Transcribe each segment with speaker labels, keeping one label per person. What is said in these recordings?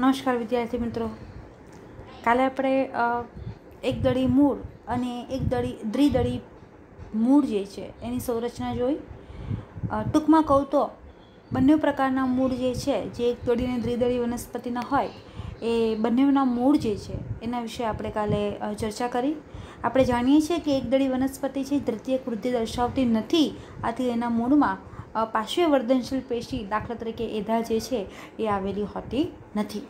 Speaker 1: નમસ્કાર વિદ્યાર્થી મિત્રો કાલે આપણે એક દળી મૂળ અને એક દળી દ્વિદળી મૂળ જે છે એની સંરચના જોઈ ટૂંકમાં કહું તો બંને પ્રકારના મૂળ જે છે જે એક દળી અને દ્વિદળી વનસ્પતિના હોય એ બંનેના મૂળ જે છે એના વિશે આપણે કાલે ચર્ચા કરી આપણે જાણીએ છીએ કે એક દળી વનસ્પતિ છે દ્વિતીય વૃદ્ધિ દર્શાવતી નથી આથી એના મૂળમાં પાર્શ્વવર્ધનશીલ પેશી દાખલા તરીકે એધા જે છે એ આવેલી હોતી નથી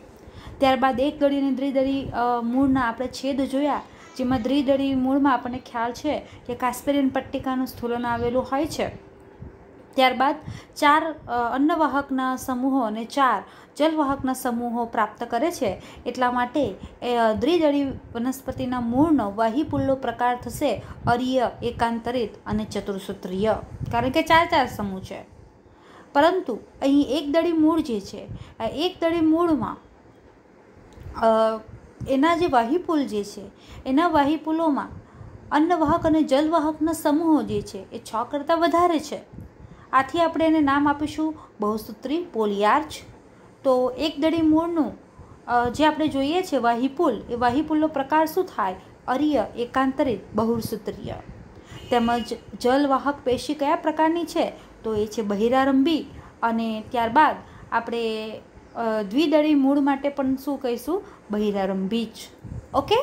Speaker 1: ત્યારબાદ એક દળી અને મૂળના આપણે છેદ જોયા જેમાં દ્વિદળી મૂળમાં આપણને ખ્યાલ છે કે કાસ્પેરિયન પટ્ટિકાનું સ્થૂલન આવેલું હોય છે ત્યારબાદ ચાર અન્નવાહકના સમૂહો અને ચાર જલવાહકના સમૂહો પ્રાપ્ત કરે છે એટલા માટે એ દ્વિદળી વનસ્પતિના મૂળનો વાહીપુલ્લો પ્રકાર થશે અરીય એકાંતરિત અને ચતુર્સૂત્રીય કારણ કે ચાર ચાર સમૂહ છે પરંતુ અહીં એક દળી મૂળ જે છે આ એક દળી મૂળમાં એના જે વાહીપુલ જે છે એના વાહીપુલોમાં અન્નવાહક અને જલવાહકના સમૂહો જે છે એ છ કરતાં વધારે છે આથી આપણે એને નામ આપીશું બહુસૂત્રી પોલિયાર્ચ તો એક દળી મૂળનું જે આપણે જોઈએ છે વાહીપુલ એ વાહીપુલનો પ્રકાર શું થાય અરિય એકાંતરિત બહુસૂત્રીય તેમજ જલવાહક પેશી કયા પ્રકારની છે તો એ છે બહિરારંભી અને ત્યારબાદ આપણે દ્વિદળી મૂળ માટે પણ શું કહીશું બહિરારંભી જ ઓકે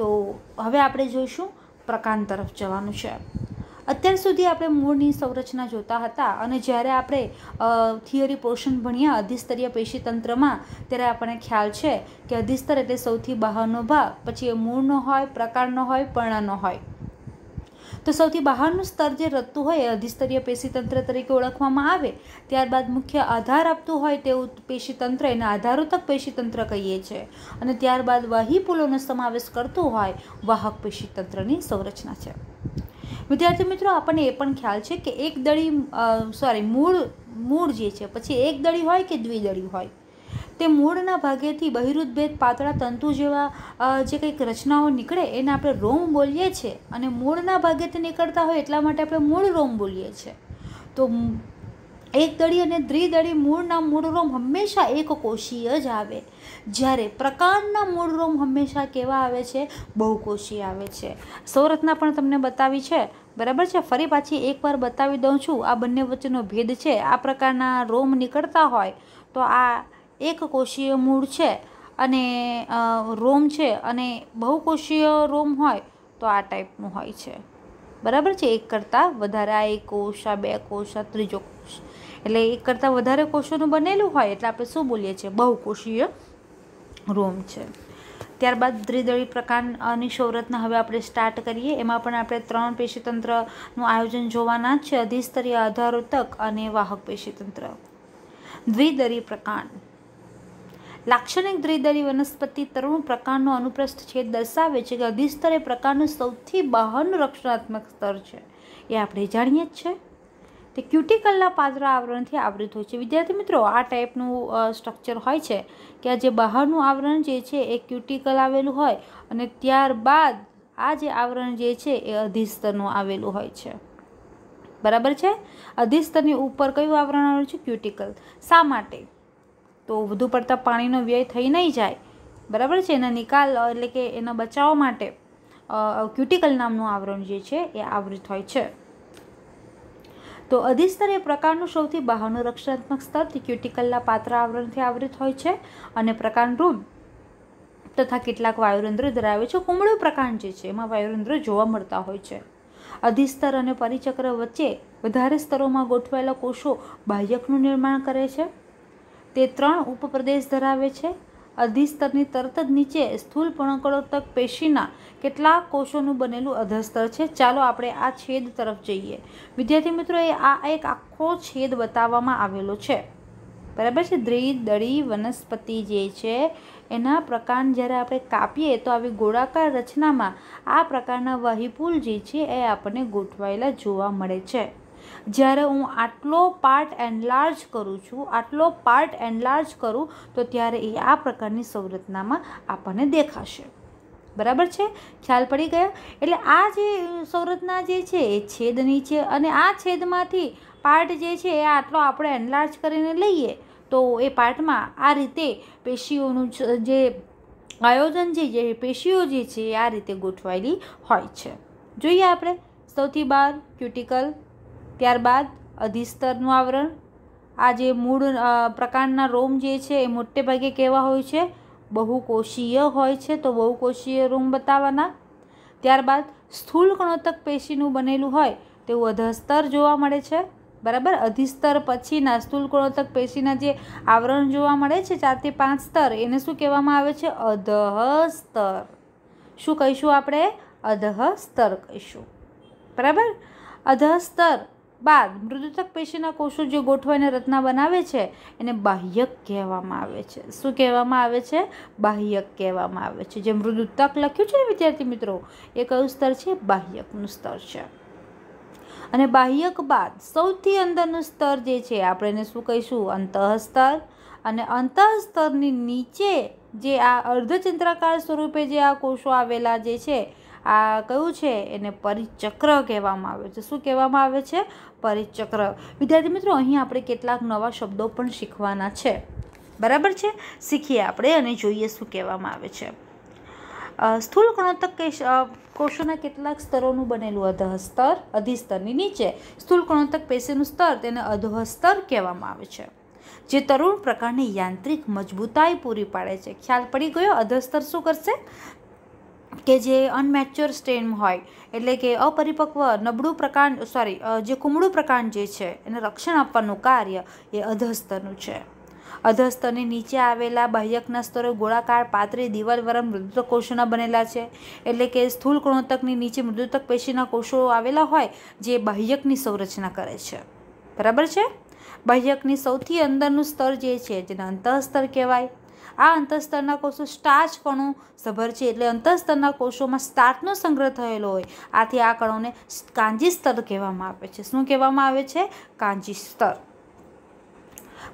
Speaker 1: તો હવે આપણે જોઈશું પ્રકાંડ તરફ જવાનું છે અત્યાર સુધી આપણે મૂળની સંરચના જોતા હતા અને જ્યારે આપણે થિયરી પોર્શન ભણ્યા અધિસ્તરીય પેશીતંત્રમાં ત્યારે આપણને ખ્યાલ છે કે અધિસ્તર એટલે સૌથી બહારનો ભાગ પછી એ મૂળનો હોય પ્રકારનો હોય પર્ણનો હોય તો સૌથી બહારનું સ્તર જે રચતું હોય એ અધિસ્તરીય પેશીતંત્ર તરીકે ઓળખવામાં આવે ત્યારબાદ મુખ્ય આધાર આપતું હોય તેવું પેશીતંત્ર એને આધારોતક પેશીતંત્ર કહીએ છીએ અને ત્યારબાદ વાહી પુલોનો સમાવેશ કરતું હોય વાહક પેશીતંત્રની સંરચના છે વિદ્યાર્થી મિત્રો આપણને એ પણ ખ્યાલ છે કે એક દળી સોરી મૂળ મૂળ જે છે પછી એક દળી હોય કે દ્વિદળી હોય તે મૂળના ભાગેથી બહિરુદ્ભેદ પાતળા તંતુ જેવા જે કંઈક રચનાઓ નીકળે એને આપણે રોમ બોલીએ છીએ અને મૂળના ભાગેથી નીકળતા હોય એટલા માટે આપણે મૂળ રોમ બોલીએ છીએ તો એક દળી અને દ્વિદળી મૂળના મૂળ રોમ હંમેશા એક કોષીય જ આવે જ્યારે પ્રકારના મૂળ રોમ હંમેશા કેવા આવે છે બહુકોષીય આવે છે સૌરચના પણ તમને બતાવી છે બરાબર છે ફરી પાછી એકવાર બતાવી દઉં છું આ બંને વચ્ચેનો ભેદ છે આ પ્રકારના રોમ નીકળતા હોય તો આ એક એકકોષીય મૂળ છે અને રોમ છે અને બહુકોષીય રોમ હોય તો આ ટાઈપનું હોય છે બરાબર છે એક કરતાં વધારે આ એક કોષ આ બે કોષ આ ત્રીજો કોષ એટલે એક કરતાં વધારે કોષોનું બનેલું હોય એટલે આપણે શું બોલીએ છીએ બહુકોષીય રોમ છે ત્યારબાદ દ્વિદળી પ્રકારની શૌરતને હવે આપણે સ્ટાર્ટ કરીએ એમાં પણ આપણે ત્રણ પેશીતંત્રનું આયોજન જોવાના છે અધિસ્તરીય આધારો તક અને વાહક પેશીતંત્ર દ્વિદરી પ્રકાંડ લાક્ષણિક દ્રિદરી વનસ્પતિ તરુણ પ્રકારનો અનુપ્રસ્થ છેદ દર્શાવે છે કે અધિસ્તર એ પ્રકારનું સૌથી બહારનું રક્ષણાત્મક સ્તર છે એ આપણે જાણીએ જ છે તે ક્યુટિકલના પાત્ર આવરણથી આવૃત હોય છે વિદ્યાર્થી મિત્રો આ ટાઈપનું સ્ટ્રક્ચર હોય છે કે આ જે બહારનું આવરણ જે છે એ ક્યુટિકલ આવેલું હોય અને ત્યારબાદ આ જે આવરણ જે છે એ અધિસ્તરનું આવેલું હોય છે બરાબર છે અધિસ્તરની ઉપર કયું આવરણ આવેલું છે ક્યુટિકલ શા માટે તો વધુ પડતા પાણીનો વ્યય થઈ નહીં જાય બરાબર છે એના નિકાલ એટલે કે એના બચાવ માટે ક્યુટિકલ નામનું આવરણ જે છે એ આવૃત હોય છે તો અધિસ્તર એ પ્રકારનું સૌથી બહારનું રક્ષણાત્મક સ્તર ક્યુટિકલના પાત્ર આવરણથી આવૃત હોય છે અને પ્રકાંડરૂમ તથા કેટલાક વાયુરંધ્ર ધરાવે છે કુમળો પ્રકાંડ જે છે એમાં વાયુરંધ્ર જોવા મળતા હોય છે અધિસ્તર અને પરિચક્ર વચ્ચે વધારે સ્તરોમાં ગોઠવાયેલા કોષો બાહ્યકનું નિર્માણ કરે છે તે ત્રણ ઉપપ્રદેશ ધરાવે છે અધિસ્તરની તરત જ નીચે સ્થૂલ પણકળોતક પેશીના કેટલાક કોષોનું બનેલું અધસ્તર છે ચાલો આપણે આ છેદ તરફ જઈએ વિદ્યાર્થી મિત્રોએ આ એક આખો છેદ બતાવવામાં આવેલો છે બરાબર છે દ્વિ દળી વનસ્પતિ જે છે એના પ્રકાંડ જ્યારે આપણે કાપીએ તો આવી ગોળાકાર રચનામાં આ પ્રકારના વહીપુલ જે છે એ આપણને ગોઠવાયેલા જોવા મળે છે જ્યારે હું આટલો પાર્ટ એન્લાર્જ કરું છું આટલો પાર્ટ એન્લાર્જ કરું તો ત્યારે એ આ પ્રકારની સંરચનામાં આપણને દેખાશે બરાબર છે ખ્યાલ પડી ગયા એટલે આ જે સંરચના જે છે એ છેદની છે અને આ છેદમાંથી પાર્ટ જે છે એ આટલો આપણે એન્લાર્જ કરીને લઈએ તો એ પાર્ટમાં આ રીતે પેશીઓનું જે આયોજન જે જે પેશીઓ જે છે આ રીતે ગોઠવાયેલી હોય છે જોઈએ આપણે સૌથી બાર ક્યુટિકલ ત્યારબાદ અધિસ્તરનું આવરણ આ જે મૂળ પ્રકારના રોમ જે છે એ મોટે ભાગે કેવા હોય છે બહુકોષીય હોય છે તો બહુકોષીય રોમ બતાવવાના ત્યારબાદ સ્થૂલ કણોતક પેશીનું બનેલું હોય તેવું અધસ્તર જોવા મળે છે બરાબર અધિસ્તર પછીના સ્થૂલ કણોતક પેશીના જે આવરણ જોવા મળે છે ચારથી પાંચ સ્તર એને શું કહેવામાં આવે છે અધહસ્તર શું કહીશું આપણે અધહસ્તર કહીશું બરાબર અધસ્તર બાદ મૃદુતક પેશીના કોષો જે ગોઠવાઈને રચના બનાવે છે એને બાહ્યક કહેવામાં આવે છે શું કહેવામાં આવે છે બાહ્યક કહેવામાં આવે છે જે મૃદુતક લખ્યું છે ને વિદ્યાર્થી મિત્રો એ કયું સ્તર છે બાહ્યકનું સ્તર છે અને બાહ્યક બાદ સૌથી અંદરનું સ્તર જે છે આપણે એને શું કહીશું અંતઃસ્તર અને અંતઃસ્તરની નીચે જે આ અર્ધચંદ્રાકાર સ્વરૂપે જે આ કોષો આવેલા જે છે આ કયું છે એને પરિચક્ર કહેવામાં આવે છે શું કહેવામાં આવે છે પરિચક્ર વિદ્યાર્થી મિત્રો અહીં આપણે કેટલાક નવા શબ્દો પણ શીખવાના છે બરાબર છે શીખીએ આપણે અને જોઈએ શું કહેવામાં આવે છે સ્થૂલ કણોતક કોષોના કેટલાક સ્તરોનું બનેલું અધઃસ્તર અધિસ્તરની નીચે સ્થૂલ કણોતક પેશીનું સ્તર તેને અધઃસ્તર કહેવામાં આવે છે જે તરુણ પ્રકારની યાંત્રિક મજબૂતાઈ પૂરી પાડે છે ખ્યાલ પડી ગયો અધસ્તર શું કરશે કે જે અનમેચ્યોર સ્ટેમ હોય એટલે કે અપરિપક્વ નબળું પ્રકાંડ સોરી જે કુમળું પ્રકાંડ જે છે એને રક્ષણ આપવાનું કાર્ય એ અધસ્તરનું છે અધસ્તરની નીચે આવેલા બાહ્યકના સ્તરે ગોળાકાર પાતળી દિવાલવરમ મૃદુતક કોષોના બનેલા છે એટલે કે સ્થૂલ કણોતકની નીચે મૃદુતક પેશીના કોષો આવેલા હોય જે બાહ્યકની સંરચના કરે છે બરાબર છે બાહ્યકની સૌથી અંદરનું સ્તર જે છે જેને અંતઃસ્તર કહેવાય આ અંતઃસ્તરના કોષો સ્ટાર્ચ કણો સભર છે એટલે અંતઃસ્તરના કોષોમાં સ્ટાર્ચનો સંગ્રહ થયેલો હોય આથી આ કણોને કાંજી સ્તર કહેવામાં આવે છે શું કહેવામાં આવે છે કાંજી સ્તર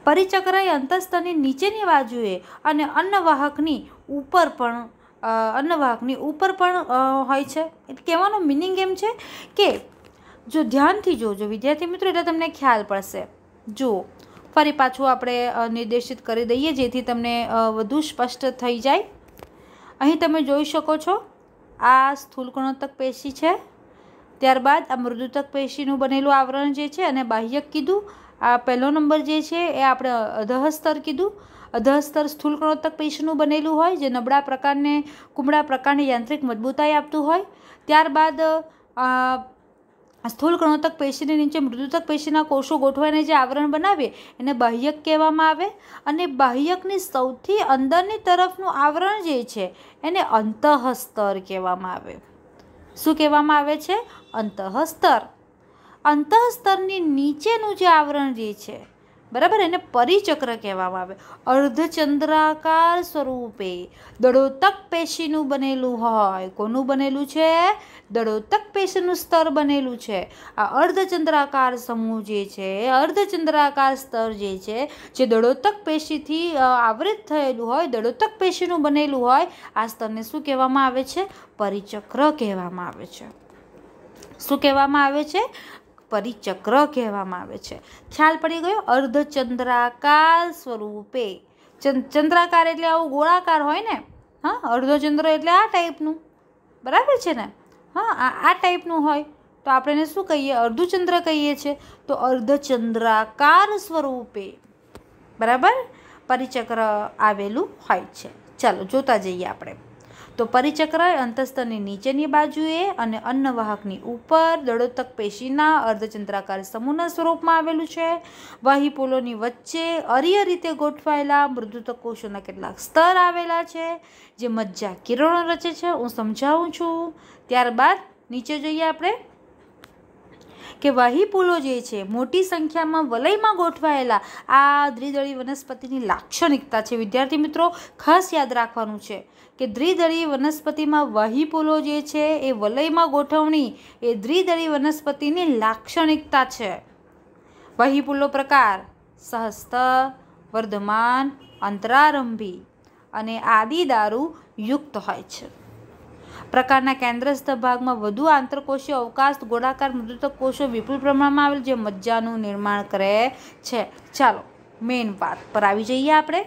Speaker 1: પરિચક્ર એ અંતસ્તરની નીચેની બાજુએ અને અન્નવાહકની ઉપર પણ અન્નવાહકની ઉપર પણ હોય છે એટલે કહેવાનો મિનિંગ એમ છે કે જો ધ્યાનથી જોજો વિદ્યાર્થી મિત્રો એટલે તમને ખ્યાલ પડશે જુઓ ફરી પાછું આપણે નિર્દેશિત કરી દઈએ જેથી તમને વધુ સ્પષ્ટ થઈ જાય અહીં તમે જોઈ શકો છો આ સ્થૂલ ગુણોત્તક પેશી છે ત્યારબાદ આ મૃદુતક પેશીનું બનેલું આવરણ જે છે અને બાહ્યક કીધું આ પહેલો નંબર જે છે એ આપણે અધહસ્તર કીધું અધહસ્તર સ્થૂલ ગુણોત્તક પેશીનું બનેલું હોય જે નબળા પ્રકારને કુમળા પ્રકારની યાંત્રિક મજબૂતાઈ આપતું હોય ત્યારબાદ સ્થૂલ ગણોતક પેશીની નીચે મૃદુતક પેશીના કોષો ગોઠવાઈને જે આવરણ બનાવીએ એને બાહ્યક કહેવામાં આવે અને બાહ્યકની સૌથી અંદરની તરફનું આવરણ જે છે એને અંતઃસ્તર કહેવામાં આવે શું કહેવામાં આવે છે અંતઃસ્તર અંતઃસ્તરની નીચેનું જે આવરણ જે છે બરાબર એને પરિચક્ર કહેવામાં આવે અર્ધચંદ્રાકાર સ્વરૂપે દડોતક પેશીનું બનેલું હોય કોનું બનેલું છે દડોતક પેશીનું સ્તર બનેલું છે આ અર્ધચંદ્રાકાર સમૂહ જે છે અર્ધચંદ્રાકાર સ્તર જે છે જે દડોતક પેશીથી આવૃત થયેલું હોય દડોતક પેશીનું બનેલું હોય આ સ્તરને શું કહેવામાં આવે છે પરિચક્ર કહેવામાં આવે છે શું કહેવામાં આવે છે પરિચક્ર કહેવામાં આવે છે ખ્યાલ પડી ગયો અર્ધચંદ્રાકાર સ્વરૂપે ચંદ્રાકાર એટલે આવું ગોળાકાર હોય ને હા અર્ધચંદ્ર એટલે આ ટાઈપનું બરાબર છે ને હા આ ટાઈપનું હોય તો આપણે એને શું કહીએ અર્ધચંદ્ર કહીએ છીએ તો અર્ધચંદ્રાકાર સ્વરૂપે બરાબર પરિચક્ર આવેલું હોય છે ચાલો જોતા જઈએ આપણે તો પરિચક્ર અંતસ્તરની નીચેની બાજુએ અને અન્નવાહકની ઉપર દળોતક પેશીના અર્ધચંદ્રાકાર સમૂહના સ્વરૂપમાં આવેલું છે વાહીપોલોની વચ્ચે અરીય રીતે ગોઠવાયેલા મૃદુતક કોષોના કેટલાક સ્તર આવેલા છે જે મજ્જા કિરણો રચે છે હું સમજાવું છું ત્યારબાદ નીચે જઈએ આપણે કે વાહીપુલો જે છે મોટી સંખ્યામાં વલયમાં ગોઠવાયેલા આ દ્વિદળી વનસ્પતિની લાક્ષણિકતા છે વિદ્યાર્થી મિત્રો ખાસ યાદ રાખવાનું છે કે દ્વિદળી વનસ્પતિમાં વાહીપુલો જે છે એ વલયમાં ગોઠવણી એ દ્વિદળી વનસ્પતિની લાક્ષણિકતા છે વહીપુલો પ્રકાર સહસ્ત વર્ધમાન અંતરારંભી અને આદિદારૂ યુક્ત હોય છે પ્રકારના કેન્દ્રસ્થ ભાગમાં વધુ આંતરકોષીય અવકાશ ગોળાકાર મૃતક કોષો વિપુલ પ્રમાણમાં આવેલ જે મજ્જાનું નિર્માણ કરે છે ચાલો મેઇન વાત પર આવી જઈએ આપણે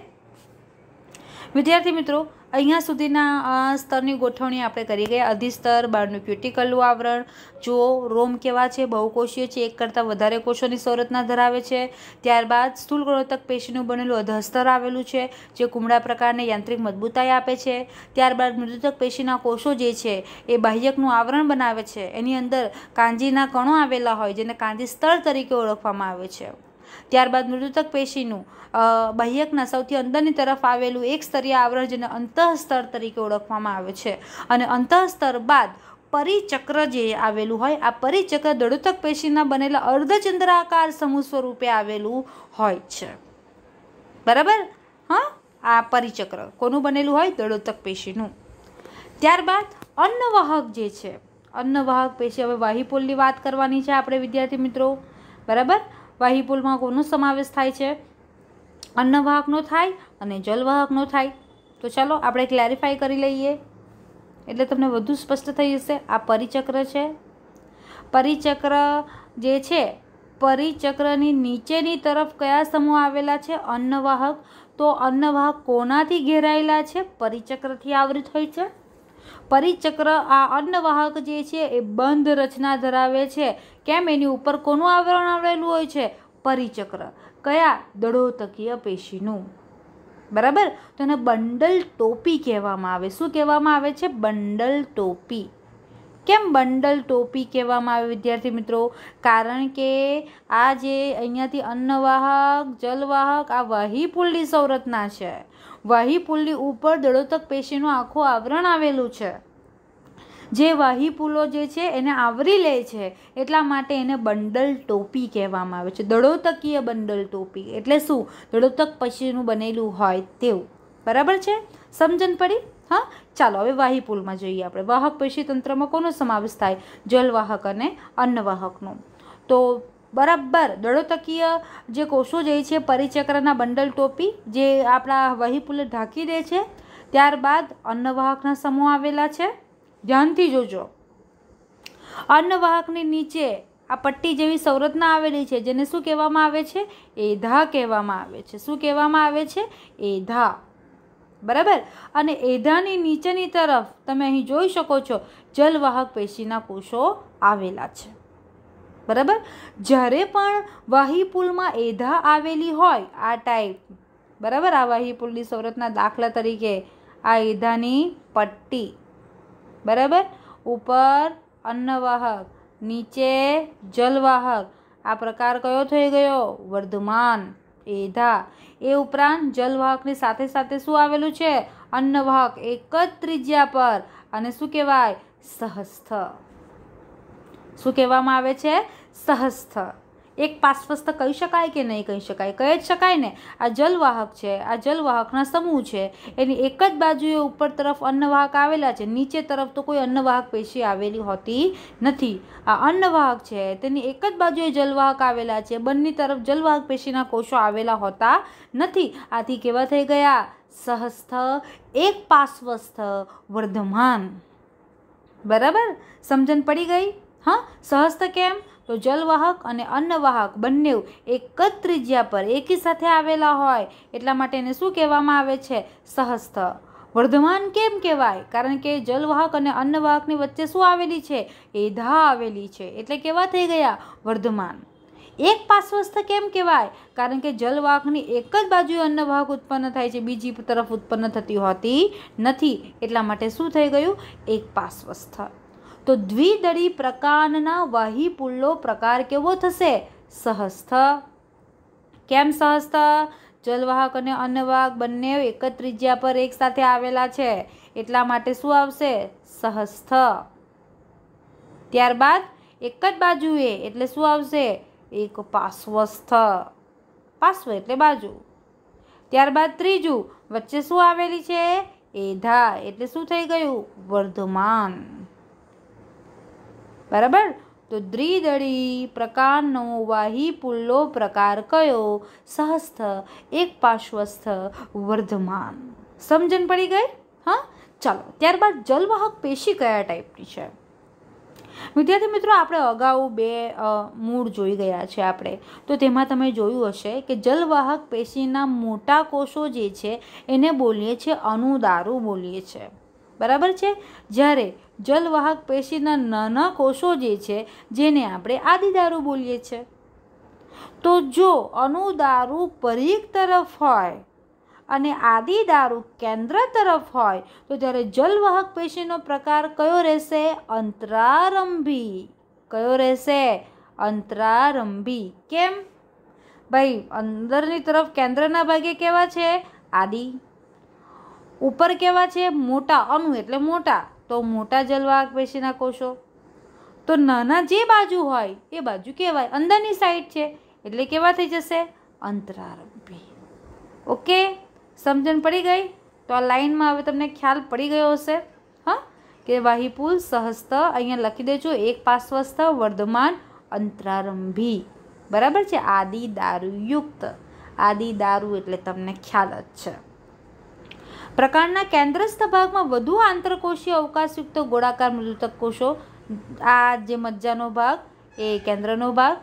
Speaker 1: વિદ્યાર્થી મિત્રો અહીંયા સુધીના સ્તરની ગોઠવણી આપણે કરી ગયા અધિસ્તર બહારનું ક્યુટિકલનું આવરણ જો રોમ કેવા છે બહુકોષીય છે એક કરતાં વધારે કોષોની સંરચના ધરાવે છે ત્યારબાદ સ્થૂલ ગળોતક પેશીનું બનેલું અધસ્તર આવેલું છે જે કુમળા પ્રકારને યાંત્રિક મજબૂતાઈ આપે છે ત્યારબાદ મૃદુતક પેશીના કોષો જે છે એ બાહ્યકનું આવરણ બનાવે છે એની અંદર કાંજીના કણો આવેલા હોય જેને કાંજી સ્તર તરીકે ઓળખવામાં આવે છે ત્યારબાદ મૃતક પેશીનું બાહ્યકના સૌથી અંદરની તરફ આવેલું એક સ્તરીય આવરણ અંતઃસ્તર તરીકે ઓળખવામાં આવે છે અને અંતઃસ્તર બાદ પરિચક્ર જે આવેલું હોય આ પરિચક્ર દડુતક પેશીના બનેલા અર્ધચંદ્રાકાર સમૂહ સ્વરૂપે આવેલું હોય છે બરાબર હા આ પરિચક્ર કોનું બનેલું હોય દડુતક પેશીનું ત્યારબાદ અન્નવાહક જે છે અન્નવાહક પેશી હવે વાહીપોલની વાત કરવાની છે આપણે વિદ્યાર્થી મિત્રો બરાબર વાહીપુલમાં કોનો સમાવેશ થાય છે અન્નવાહકનો થાય અને જલવાહકનો થાય તો ચાલો આપણે ક્લેરિફાય કરી લઈએ એટલે તમને વધુ સ્પષ્ટ થઈ જશે આ પરિચક્ર છે પરિચક્ર જે છે પરિચક્રની નીચેની તરફ કયા સમૂહ આવેલા છે અન્નવાહક તો અન્નવાહક કોનાથી ઘેરાયેલા છે પરિચક્રથી આવૃત હોય છે પરિચક્ર આ અન્નવાહક જે છે એ બંધ રચના ધરાવે છે કેમ એની ઉપર કોનું આવરણ આવેલું હોય છે પરિચક્ર કયા દળોતકીય પેશીનું બરાબર તો એને બંડલ ટોપી કહેવામાં આવે શું કહેવામાં આવે છે બંડલ ટોપી કેમ બંડલ ટોપી કહેવામાં આવે વિદ્યાર્થી મિત્રો કારણ કે આ જે અહીંયાથી અન્નવાહક જલવાહક આ વહી પુલની સંરચના છે વહી પુલની ઉપર દળોતક પેશીનું આખું આવરણ આવેલું છે જે વહી પુલો જે છે એને આવરી લે છે એટલા માટે એને બંડલ ટોપી કહેવામાં આવે છે દળોતકીય બંડલ ટોપી એટલે શું દળોતક પછીનું બનેલું હોય તેવું બરાબર છે સમજણ પડી હા ચાલો હવે વાહી પુલમાં જોઈએ આપણે વાહક પેશી તંત્રમાં કોનો સમાવેશ થાય જલવાહક અને અન્નવાહકનો તો બરાબર દળોતકીય જે કોષો જે છે પરિચક્રના બંડલ ટોપી જે આપણા વહીપુલે ઢાંકી દે છે ત્યારબાદ અન્નવાહકના સમૂહ આવેલા છે ધ્યાનથી જોજો અન્નવાહકની નીચે આ પટ્ટી જેવી સંરચના આવેલી છે જેને શું કહેવામાં આવે છે એધા કહેવામાં આવે છે શું કહેવામાં આવે છે એધા બરાબર અને એધાની નીચેની તરફ તમે અહીં જોઈ શકો છો જલવાહક પેશીના કોષો આવેલા છે બરાબર જ્યારે પણ વાહી પુલમાં એધા આવેલી હોય આ ટાઈપ બરાબર આ વાહી પુલની સંરચના દાખલા તરીકે આ એધાની પટ્ટી બરાબર ઉપર અન્નવાહક નીચે જલવાહક આ પ્રકાર કયો થઈ ગયો વર્ધમાન એધા એ ઉપરાંત જલવાહકની સાથે સાથે શું આવેલું છે અન્નવાહક એક જ ત્રિજ્યા પર અને શું કહેવાય સહસ્થ શું કહેવામાં આવે છે સહસ્થ એક પાશ્વસ્થ કહી શકાય કે નહીં કહી શકાય કહી જ શકાય ને આ જલવાહક છે આ જલવાહકના સમૂહ છે એની એક જ બાજુએ ઉપર તરફ અન્નવાહક આવેલા છે નીચે તરફ તો કોઈ અન્નવાહક પેશી આવેલી હોતી નથી આ અન્નવાહક છે તેની એક જ બાજુએ જલવાહક આવેલા છે બંને તરફ જલવાહક પેશીના કોષો આવેલા હોતા નથી આથી કેવા થઈ ગયા સહસ્થ એક પાશ્વસ્થ વર્ધમાન બરાબર સમજણ પડી ગઈ હા સહસ્થ કેમ તો જલવાહક અને અન્નવાહક બંને એક જ ત્રિજ્યા પર એકી સાથે આવેલા હોય એટલા માટે એને શું કહેવામાં આવે છે સહસ્થ વર્ધમાન કેમ કહેવાય કારણ કે જલવાહક અને અન્નવાહકની વચ્ચે શું આવેલી છે એ ધા આવેલી છે એટલે કેવા થઈ ગયા વર્ધમાન એક પાર્શ્વસ્થ કેમ કહેવાય કારણ કે જલવાહકની એક જ બાજુ અન્નવાહક ઉત્પન્ન થાય છે બીજી તરફ ઉત્પન્ન થતી હોતી નથી એટલા માટે શું થઈ ગયું એક પાર્શ્વસ્થ તો દ્વિદળી પ્રકારના વાહી પુલ્લો પ્રકાર કેવો થશે સહસ્થ કેમ સહસ્થ જલવાહક અને અન્નવાહક બંને એક જ ત્રિજ્યા પર એક સાથે આવેલા છે એટલા માટે શું આવશે સહસ્થ ત્યારબાદ એક જ બાજુએ એટલે શું આવશે એક પાશ્વસ્થ પાશ્વ એટલે બાજુ ત્યારબાદ ત્રીજું વચ્ચે શું આવેલી છે એધા એટલે શું થઈ ગયું વર્ધમાન બરાબર તો દ્રિદળી પ્રકારનો વાહી પુલ્લો પ્રકાર કયો સહસ્થ એક પાર્શ્વસ્થ વર્ધમાન સમજણ પડી ગઈ હા ચાલો ત્યારબાદ જલવાહક પેશી કયા ટાઈપની છે વિદ્યાર્થી મિત્રો આપણે અગાઉ બે મૂળ જોઈ ગયા છે આપણે તો તેમાં તમે જોયું હશે કે જલવાહક પેશીના મોટા કોષો જે છે એને બોલીએ છીએ અનુદારુ બોલીએ છીએ બરાબર છે જ્યારે જલવાહક પેશીના નાના કોષો જે છે જેને આપણે આદિદારુ બોલીએ છીએ તો જો અણુદારૂ પરીખ તરફ હોય અને આદિદારૂ કેન્દ્ર તરફ હોય તો ત્યારે જલવાહક પેશીનો પ્રકાર કયો રહેશે અંતરારંભી કયો રહેશે અંતરારંભી કેમ ભાઈ અંદરની તરફ કેન્દ્રના ભાગે કેવા છે આદિ ઉપર કેવા છે મોટા અણુ એટલે મોટા તો મોટા જલવાપેશીના કોષો તો નાના જે બાજુ હોય એ બાજુ કહેવાય અંદરની સાઈડ છે એટલે કેવા થઈ જશે અંતરારંભી ઓકે સમજણ પડી ગઈ તો આ લાઇનમાં હવે તમને ખ્યાલ પડી ગયો હશે હા કે વાહીપુલ સહસ્ત અહીંયા લખી દેજો એક પાશ્વસ્થ વર્ધમાન અંતરારંભી બરાબર છે આદિ દારૂયુક્ત આદિ દારૂ એટલે તમને ખ્યાલ જ છે પ્રકારના કેન્દ્રસ્થ ભાગમાં વધુ આંતરકોષીય અવકાશયુક્ત ગોળાકાર મૃતક કોષો આ જે મજ્જાનો ભાગ એ કેન્દ્રનો ભાગ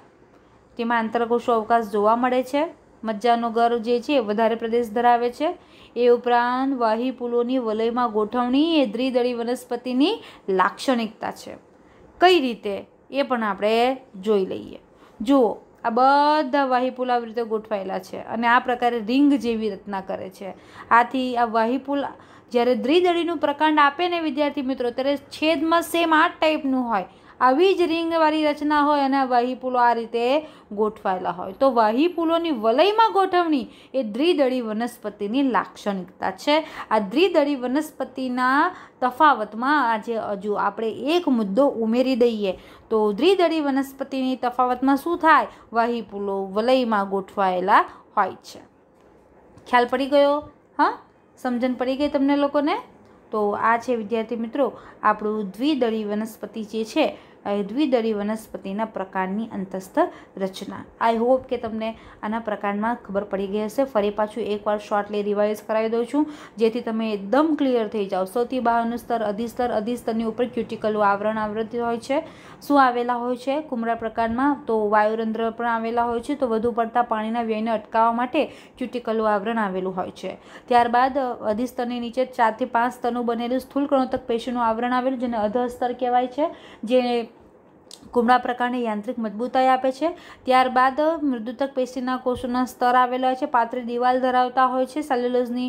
Speaker 1: તેમાં આંતરકોષો અવકાશ જોવા મળે છે મજ્જાનો ગર્વ જે છે એ વધારે પ્રદેશ ધરાવે છે એ ઉપરાંત વાહી પુલોની વલયમાં ગોઠવણી એ દ્વિદળી વનસ્પતિની લાક્ષણિકતા છે કઈ રીતે એ પણ આપણે જોઈ લઈએ જુઓ આ બધા વાહીપુલ આવી રીતે ગોઠવાયેલા છે અને આ પ્રકારે રિંગ જેવી રચના કરે છે આથી આ વાહીપુલ જ્યારે દ્વિદળીનું પ્રકાંડ આપે ને વિદ્યાર્થી મિત્રો ત્યારે છેદમાં સેમ આ ટાઈપનું હોય આવી જ રિંગવાળી રચના હોય અને વહી પુલો આ રીતે ગોઠવાયેલા હોય તો વહી પુલોની વલયમાં ગોઠવણી એ દ્વિદળી વનસ્પતિની લાક્ષણિકતા છે આ દ્વિદળી વનસ્પતિના તફાવતમાં આજે હજુ આપણે એક મુદ્દો ઉમેરી દઈએ તો દ્વિદળી વનસ્પતિની તફાવતમાં શું થાય વહી પુલો વલયમાં ગોઠવાયેલા હોય છે ખ્યાલ પડી ગયો હા સમજણ પડી ગઈ તમને લોકોને તો આ છે વિદ્યાર્થી મિત્રો આપણું દ્વિદળી વનસ્પતિ જે છે એ દ્વિદળી વનસ્પતિના પ્રકારની અંતસ્થ રચના આઈ હોપ કે તમને આના પ્રકારમાં ખબર પડી ગઈ હશે ફરી પાછું એકવાર શોર્ટલી રિવાઇઝ કરાવી દઉં છું જેથી તમે એકદમ ક્લિયર થઈ જાઓ સૌથી બહારનું સ્તર અધિસ્તર અધિસ્તરની ઉપર ક્યુટિકલું આવરણ આવૃત હોય છે શું આવેલા હોય છે કુમરા પ્રકારમાં તો વાયુરંધ્ર પણ આવેલા હોય છે તો વધુ પડતા પાણીના વ્યયને અટકાવવા માટે ક્યુટિકલું આવરણ આવેલું હોય છે ત્યારબાદ અધિસ્તરની નીચે ચારથી પાંચ સ્તરનું બનેલું સ્થૂલ કણોતક પેશીનું આવરણ આવેલું જેને અધસ્તર કહેવાય છે જે કુમળા પ્રકારની યાંત્રિક મજબૂતાઈ આપે છે ત્યારબાદ મૃદુતક પેશીના કોષોના સ્તર આવેલા હોય છે પાત્રી દિવાલ ધરાવતા હોય છે સેલ્યુલોઝની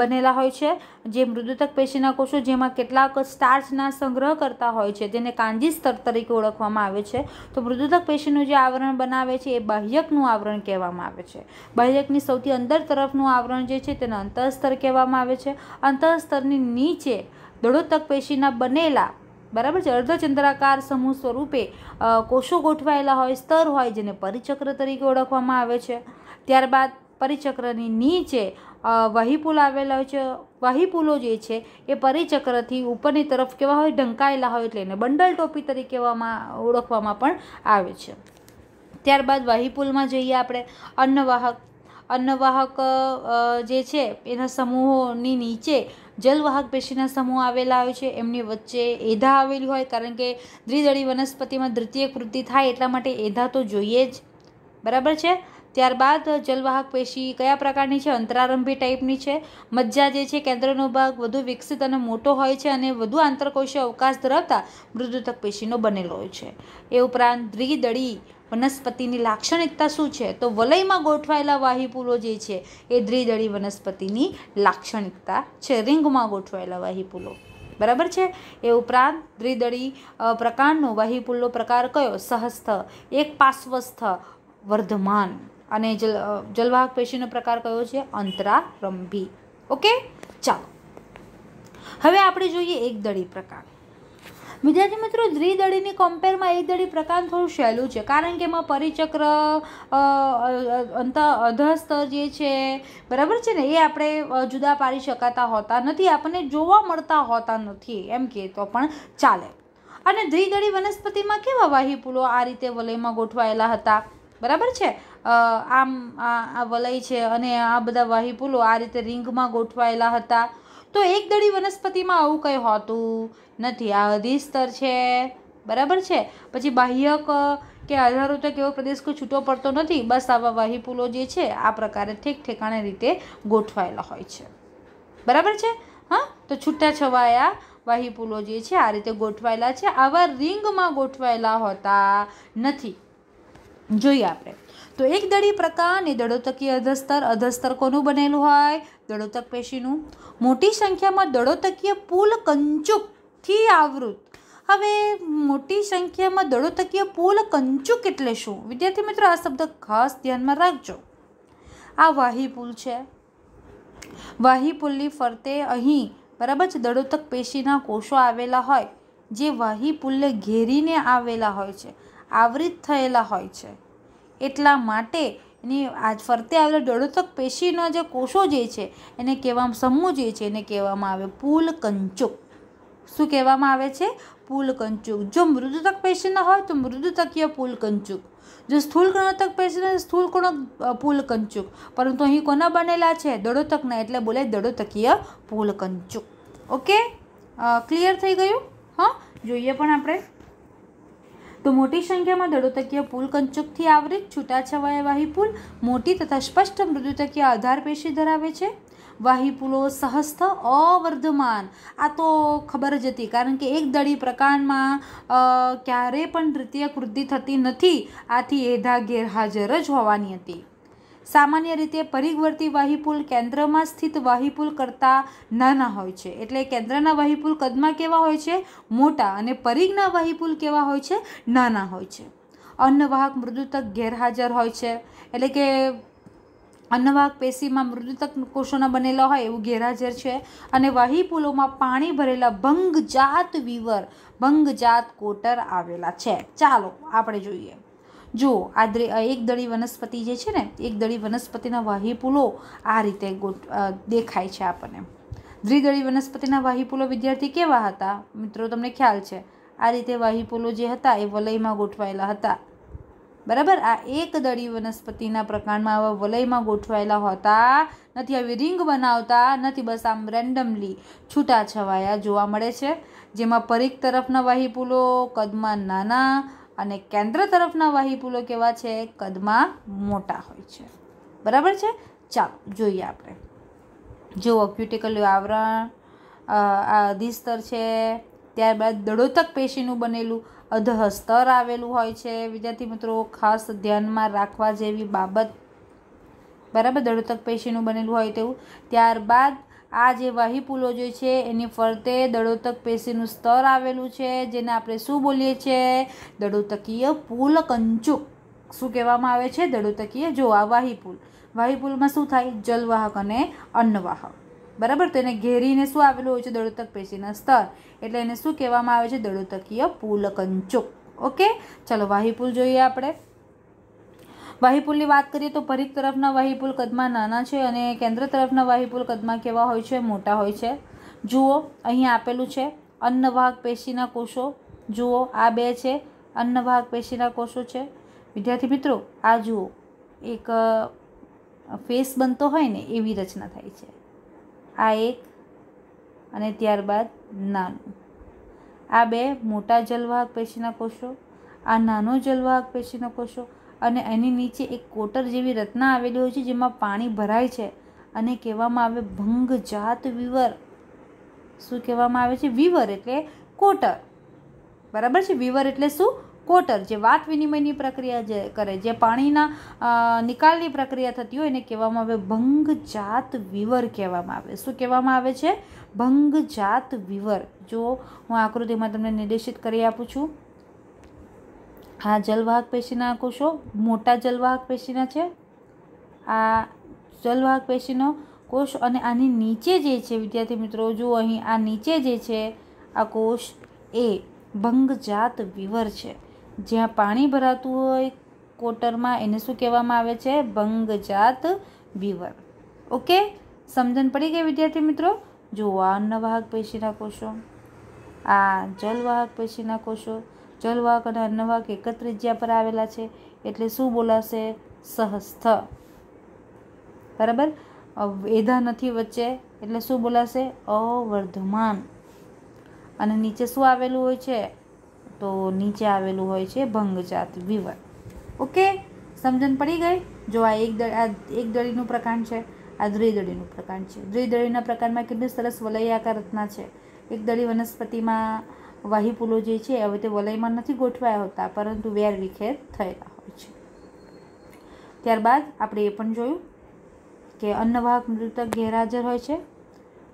Speaker 1: બનેલા હોય છે જે મૃદુતક પેશીના કોષો જેમાં કેટલાક સ્ટાર્ચના સંગ્રહ કરતા હોય છે તેને કાંજી સ્તર તરીકે ઓળખવામાં આવે છે તો મૃદુતક પેશીનું જે આવરણ બનાવે છે એ બાહ્યકનું આવરણ કહેવામાં આવે છે બાહ્યકની સૌથી અંદર તરફનું આવરણ જે છે તેને અંતઃસ્તર કહેવામાં આવે છે અંતઃસ્તરની નીચે દડોતક પેશીના બનેલા બરાબર છે અર્ધચંદ્રાકાર સમૂહ સ્વરૂપે કોષો ગોઠવાયેલા હોય સ્તર હોય જેને પરિચક્ર તરીકે ઓળખવામાં આવે છે ત્યારબાદ પરિચક્રની નીચે વહીપુલ આવેલા હોય છે વહીપુલો જે છે એ પરિચક્રથી ઉપરની તરફ કેવા હોય ઢંકાયેલા હોય એટલે એને બંડલ ટોપી તરીકે ઓળખવામાં પણ આવે છે ત્યારબાદ વહીપુલમાં જઈએ આપણે અન્નવાહક અન્નવાહક જે છે એના સમૂહોની નીચે જલવાહક પેશીના સમૂહ આવેલા હોય છે એમની વચ્ચે એધા આવેલી હોય કારણ કે દ્વિદળી વનસ્પતિમાં દ્વિતીય કૃતિ થાય એટલા માટે એધા તો જોઈએ જ બરાબર છે ત્યારબાદ જલવાહક પેશી કયા પ્રકારની છે અંતરારંભી ટાઈપની છે મજ્જા જે છે કેન્દ્રનો ભાગ વધુ વિકસિત અને મોટો હોય છે અને વધુ આંતરકોષીય અવકાશ ધરાવતા મૃદુતક પેશીનો બનેલો હોય છે એ ઉપરાંત દ્વિદળી વનસ્પતિની લાક્ષણિકતા શું છે તો વલયમાં ગોઠવાયેલા વાહીપુલો જે છે એ દ્વિદળી વનસ્પતિની લાક્ષણિકતા છે રિંગમાં ગોઠવાયેલા વાહીપુલો બરાબર છે એ ઉપરાંત દ્વિદળી પ્રકારનો વાહીપુલનો પ્રકાર કયો સહસ્થ એક પાશ્વસ્થ વર્ધમાન અને જલ જલવાહક પેશીનો પ્રકાર કયો છે અંતરારંભી ઓકે ચાલો હવે આપણે જોઈએ એકદળી પ્રકાર વિદ્યાર્થી મિત્રો દ્વિદળીની કમ્પેરમાં એક દળી પ્રકાર થોડું સહેલું છે કારણ કે એમાં પરિચક્ર અંત અધસ્તર જે છે બરાબર છે ને એ આપણે જુદા પાડી શકાતા હોતા નથી આપણને જોવા મળતા હોતા નથી એમ કે તો પણ ચાલે અને દ્વિદળી વનસ્પતિમાં કેવા વાહી પુલો આ રીતે વલયમાં ગોઠવાયેલા હતા બરાબર છે આમ આ વલય છે અને આ બધા વાહી પુલો આ રીતે રિંગમાં ગોઠવાયેલા હતા તો એક દળી વનસ્પતિમાં આવું કંઈ હોતું નથી આ અધિસ્તર છે બરાબર છે પછી બાહ્યક કે આધારભૂત એવો પ્રદેશ કોઈ છૂટો પડતો નથી બસ આવા વાહી પુલો જે છે આ પ્રકારે ઠેક ઠેકાણે રીતે ગોઠવાયેલા હોય છે બરાબર છે હા તો છૂટા છવાયા વાહી પુલો જે છે આ રીતે ગોઠવાયેલા છે આવા રિંગમાં ગોઠવાયેલા હોતા નથી જોઈએ આપણે તો એક દડી પ્રકાર અને દડોતકીય અધસ્તર અધસ્તર કોનું બનેલું હોય દડોતક પેશીનું મોટી સંખ્યામાં દડોતકીય પુલ કંચુકથી આવૃત હવે મોટી સંખ્યામાં દડોતકીય પુલ કંચુક એટલે શું વિદ્યાર્થી મિત્રો આ શબ્દ ખાસ ધ્યાનમાં રાખજો આ વાહી પુલ છે વાહી પુલની ફરતે અહીં બરાબર છે દડોતક પેશીના કોષો આવેલા હોય જે વાહી પુલને ઘેરીને આવેલા હોય છે આવૃત થયેલા હોય છે એટલા માટે એની આજ ફરતે આવેલા ડળોતક પેશીના જે કોષો જે છે એને કહેવામાં સમૂહ જે છે એને કહેવામાં આવે પુલ કંચુક શું કહેવામાં આવે છે પુલ કંચુક જો મૃદુતક પેશીના હોય તો મૃદુતકીય પુલ કંચુક જો સ્થૂલ કણોતક પેશીના સ્થૂલ કણક પુલ કંચુક પરંતુ અહીં કોના બનેલા છે દડોતકના એટલે બોલે દડોતકીય પુલ કંચુક ઓકે ક્લિયર થઈ ગયું હા જોઈએ પણ આપણે તો મોટી સંખ્યામાં દડોતકીય પુલ કંચુકથી આવરિત છૂટાછવાયા વાહી પુલ મોટી તથા સ્પષ્ટ મૃદુતકીય આધાર પેશી ધરાવે છે વાહી પુલો સહસ્થ અવર્ધમાન આ તો ખબર જ હતી કારણ કે એક દળી પ્રકાંડમાં ક્યારેય પણ તૃતીય કૃતિ થતી નથી આથી એધા ગેરહાજર જ હોવાની હતી સામાન્ય રીતે પરિવર્તી વાહીપુલ કેન્દ્રમાં સ્થિત વાહીપુલ કરતાં નાના હોય છે એટલે કેન્દ્રના વાહીપુલ કદમાં કેવા હોય છે મોટા અને પરિઘના વાહીપુલ કેવા હોય છે નાના હોય છે અન્નવાહક મૃદુતક ગેરહાજર હોય છે એટલે કે અન્નવાહક પેશીમાં મૃદુતક કોષોના બનેલા હોય એવું ગેરહાજર છે અને વાહીપુલોમાં પાણી ભરેલા ભંગજાત વિવર ભંગજાત કોટર આવેલા છે ચાલો આપણે જોઈએ જો આ એક દળી વનસ્પતિ જે છે ને એક દળી વનસ્પતિના વાહી પુલો આ રીતે દેખાય છે આપણને દ્વિદળી વનસ્પતિના વાહી પુલો વિદ્યાર્થી કેવા હતા મિત્રો તમને ખ્યાલ છે આ રીતે વાહી પુલો જે હતા એ વલયમાં ગોઠવાયેલા હતા બરાબર આ એક દળી વનસ્પતિના પ્રકારમાં આવા વલયમાં ગોઠવાયેલા હોતા નથી આવી રિંગ બનાવતા નથી બસ આમ રેન્ડમલી છૂટા છવાયા જોવા મળે છે જેમાં પરીખ તરફના વાહી પુલો કદમાં નાના અને કેન્દ્ર તરફના વાહિપુલો કેવા છે કદમાં મોટા હોય છે બરાબર છે ચાલો જોઈએ આપણે જુઓ ક્યુટિકલ આવરણ આ અધિસ્તર છે ત્યારબાદ દડોતક પેશીનું બનેલું અધઃ સ્તર આવેલું હોય છે વિદ્યાર્થી મિત્રો ખાસ ધ્યાનમાં રાખવા જેવી બાબત બરાબર દડોતક પેશીનું બનેલું હોય તેવું ત્યારબાદ આ જે વાહી પુલો જે છે એની ફરતે દડોતક પેશીનું સ્તર આવેલું છે જેને આપણે શું બોલીએ છીએ દડોતકીય પુલ કંચુક શું કહેવામાં આવે છે દડોતકીય જો આ વાહી પુલ વાહી પુલમાં શું થાય જલવાહક અને અન્નવાહક બરાબર તો એને ઘેરીને શું આવેલું હોય છે દડોતક પેશીના સ્તર એટલે એને શું કહેવામાં આવે છે દડોતકીય પુલ પૂલકંચુક ઓકે ચલો વાહીપુલ જોઈએ આપણે વાહીપુલની વાત કરીએ તો પરિઘ તરફના વાહીપુલ કદમાં નાના છે અને કેન્દ્ર તરફના વાહીપુલ કદમાં કેવા હોય છે મોટા હોય છે જુઓ અહીં આપેલું છે અન્નવાહક પેશીના કોષો જુઓ આ બે છે અન્નવાહક પેશીના કોષો છે વિદ્યાર્થી મિત્રો આ જુઓ એક ફેસ બનતો હોય ને એવી રચના થાય છે આ એક અને ત્યારબાદ નાનું આ બે મોટા જલવાહક પેશીના કોષો આ નાનો જલવાહક પેશીના કોષો અને એની નીચે એક કોટર જેવી રચના આવેલી હોય છે જેમાં પાણી ભરાય છે અને કહેવામાં આવે ભંગ જાત વિવર શું કહેવામાં આવે છે વિવર એટલે કોટર બરાબર છે વિવર એટલે શું કોટર જે વાત વિનિમયની પ્રક્રિયા જે કરે જે પાણીના નિકાલની પ્રક્રિયા થતી હોય એને કહેવામાં આવે ભંગ જાત વિવર કહેવામાં આવે શું કહેવામાં આવે છે ભંગ જાત વિવર જો હું આકૃતિમાં તમને નિર્દેશિત કરી આપું છું આ જલવાહક પેશીના કોષો મોટા જલવાહક પેશીના છે આ જલવાહક પેશીનો કોષ અને આની નીચે જે છે વિદ્યાર્થી મિત્રો જો અહીં આ નીચે જે છે આ કોષ એ ભંગજાત વિવર છે જ્યાં પાણી ભરાતું હોય કોટરમાં એને શું કહેવામાં આવે છે ભંગજાત વિવર ઓકે સમજણ પડી ગઈ વિદ્યાર્થી મિત્રો જુઓ આ અન્નવાહક પેશીના કોષો આ જલવાહક પેશીના કોષો જલવાક અને અન્નવાક એક જ ત્રિજ્યા પર આવેલા છે એટલે શું બોલાશે સહસ્થ બરાબર વેધા નથી વચ્ચે એટલે શું બોલાશે અવર્ધમાન અને નીચે શું આવેલું હોય છે તો નીચે આવેલું હોય છે ભંગજાત વિવર ઓકે સમજણ પડી ગઈ જો આ એક આ એક દળીનું પ્રકાંડ છે આ દ્વિદળીનું પ્રકાંડ છે દ્વિદળીના પ્રકારમાં કેટલી સરસ વલયાકાર રચના છે એક દળી વનસ્પતિમાં વાહી પુલો જે છે હવે તે વલયમાં નથી ગોઠવાયા હોતા પરંતુ વેર વિખેર થયેલા હોય છે ત્યારબાદ આપણે એ પણ જોયું કે અન્નવાહક મૃતક ગેરહાજર હોય છે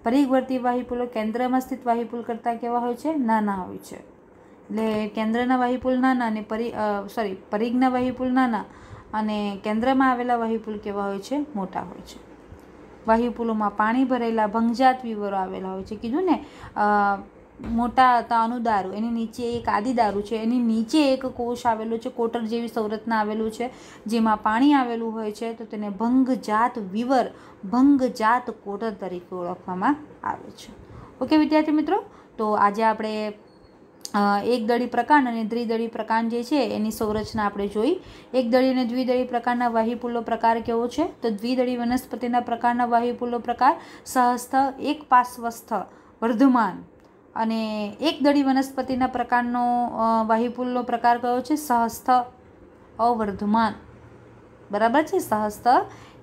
Speaker 1: પરિઘવર્તી વાહીપુલો કેન્દ્રમાં સ્થિત વાહીપુલ કરતાં કેવા હોય છે નાના હોય છે એટલે કેન્દ્રના વાહીપુલ નાના અને પરિ સોરી પરિઘના વાહીપુલ નાના અને કેન્દ્રમાં આવેલા વાહીપુલ કેવા હોય છે મોટા હોય છે વાહીપુલોમાં પાણી ભરેલા ભંગજાત વિવરો આવેલા હોય છે કીધું ને મોટા હતા અનુદારુ એની નીચે એક આદિદારુ છે એની નીચે એક કોષ આવેલો છે કોટર જેવી સંરચના આવેલું છે જેમાં પાણી આવેલું હોય છે તો તેને ભંગજાત વિવર ભંગજાત કોટર તરીકે ઓળખવામાં આવે છે ઓકે વિદ્યાર્થી મિત્રો તો આજે આપણે એક દળી પ્રકાંડ અને દ્વિદળી પ્રકાંડ જે છે એની સંરચના આપણે જોઈ એક દળી અને દ્વિદળી પ્રકારના વાહીપુલો પ્રકાર કેવો છે તો દ્વિદળી વનસ્પતિના પ્રકારના વાહીપુલો પ્રકાર સહસ્થ એક પાર્શ્વસ્થ વર્ધમાન અને એક દળી વનસ્પતિના પ્રકારનો વાહિપુલનો પ્રકાર કયો છે સહસ્થ અવર્ધમાન બરાબર છે સહસ્થ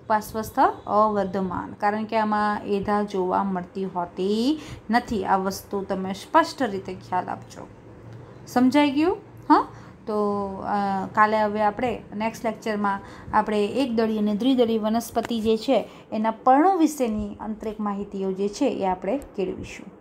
Speaker 1: પાશ્વસ્થ અવર્ધમાન કારણ કે આમાં એધા જોવા મળતી હોતી નથી આ વસ્તુ તમે સ્પષ્ટ રીતે ખ્યાલ આપજો સમજાઈ ગયું હા તો કાલે હવે આપણે નેક્સ્ટ લેક્ચરમાં આપણે એક દળી અને દ્વિદળી વનસ્પતિ જે છે એના પર્ણો વિશેની અંતરિક માહિતીઓ જે છે એ આપણે કેળવીશું